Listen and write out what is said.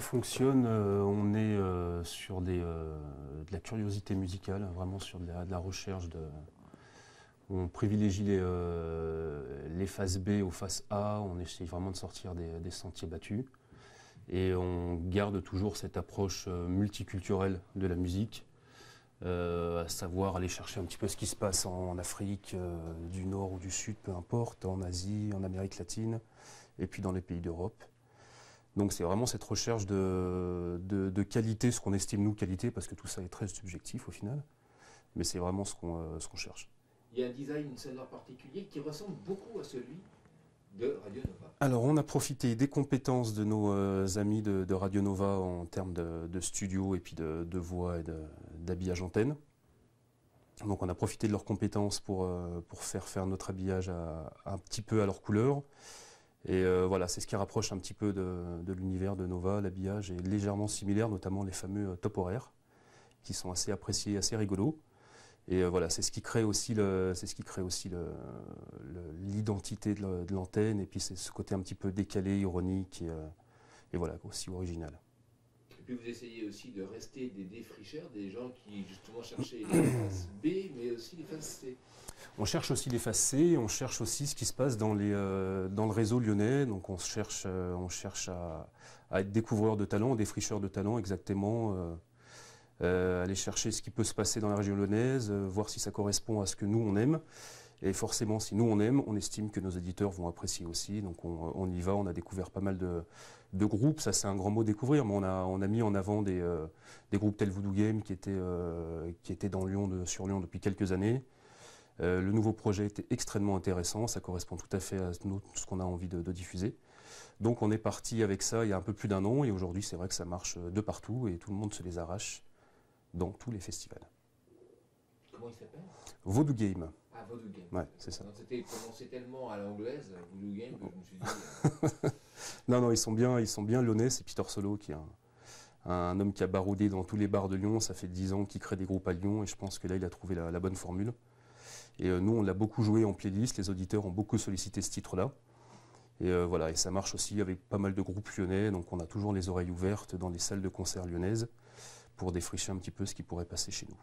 fonctionne, euh, on est euh, sur des, euh, de la curiosité musicale, vraiment sur de la, recherche. De, on privilégie les, les, phases B aux phases A, on essaye vraiment de sortir des, sentiers battus. Et on garde toujours cette approche multiculturelle de la musique, à savoir aller chercher un petit peu ce qui se passe en Afrique, du Nord ou du Sud, peu importe, en Asie, en Amérique latine, et puis dans les pays d'Europe. Donc c'est vraiment cette recherche de, qualité, ce qu'on estime nous qualité, parce que tout ça est très subjectif au final, mais c'est vraiment ce qu'on euh, cherche. Il y a un design, une en particulier qui ressemble beaucoup à celui de Radio Nova. Alors on a profité des compétences de nos euh, amis de, Radio Nova en termes de, studio et puis de, voix et d'habillage antenne. Donc on a profité de leurs compétences pour, euh, pour faire faire notre habillage un petit peu à leur couleur. Et euh, voilà, c'est ce qui rapproche un petit peu de, l'univers de Nova, l'habillage est légèrement similaire, notamment les fameux euh, top horaires, qui sont assez appréciés, assez rigolos. Et euh, voilà, c'est ce qui crée aussi ce qui crée aussi l'identité de l'antenne, et puis c'est ce côté un petit peu décalé, ironique et, et voilà, aussi original vous essayez aussi de rester des défricheurs, des gens qui justement cherchaient les faces B, mais aussi les faces C. On cherche aussi les faces C, on cherche aussi ce qui se passe dans, euh, le réseau lyonnais. Donc on cherche, euh, on cherche à, être découvreur de talents, défricheur de talents exactement. Euh, aller chercher ce qui peut se passer dans la région lyonnaise, voir si ça correspond à ce que nous on aime. Et forcément, si nous on aime, on estime que nos éditeurs vont apprécier aussi. Donc on, y va, on a découvert pas mal de, groupes. Ça, c'est un grand mot découvrir, mais on a, mis en avant des, euh, groupes tels Voodoo Game qui étaient, euh, qui dans Lyon sur Lyon depuis quelques années. Euh, le nouveau projet était extrêmement intéressant, ça correspond tout à fait à ce qu'on a envie de, de, diffuser. Donc on est parti avec ça il y a un peu plus d'un an et aujourd'hui c'est vrai que ça marche de partout et tout le monde se les arrache dans tous les festivals. Comment il s'appelle Voodoo Game. C'était prononcé tellement à l'anglaise, Game, que je me suis dit. Euh, non, non, ils sont bien, ils sont bien lyonnais. C'est Peter Solo qui est un, homme qui a baroudé dans tous les bars de Lyon. Ça fait 10 ans qu'il crée des groupes à Lyon et je pense que là, il a trouvé la, bonne formule. Et euh, nous, on l'a beaucoup joué en playlist. Les auditeurs ont beaucoup sollicité ce titre-là. Et euh, voilà, et ça marche aussi avec pas mal de groupes lyonnais. Donc, on a toujours les oreilles ouvertes dans les salles de concert lyonnaises pour défricher un petit peu ce qui pourrait passer chez nous.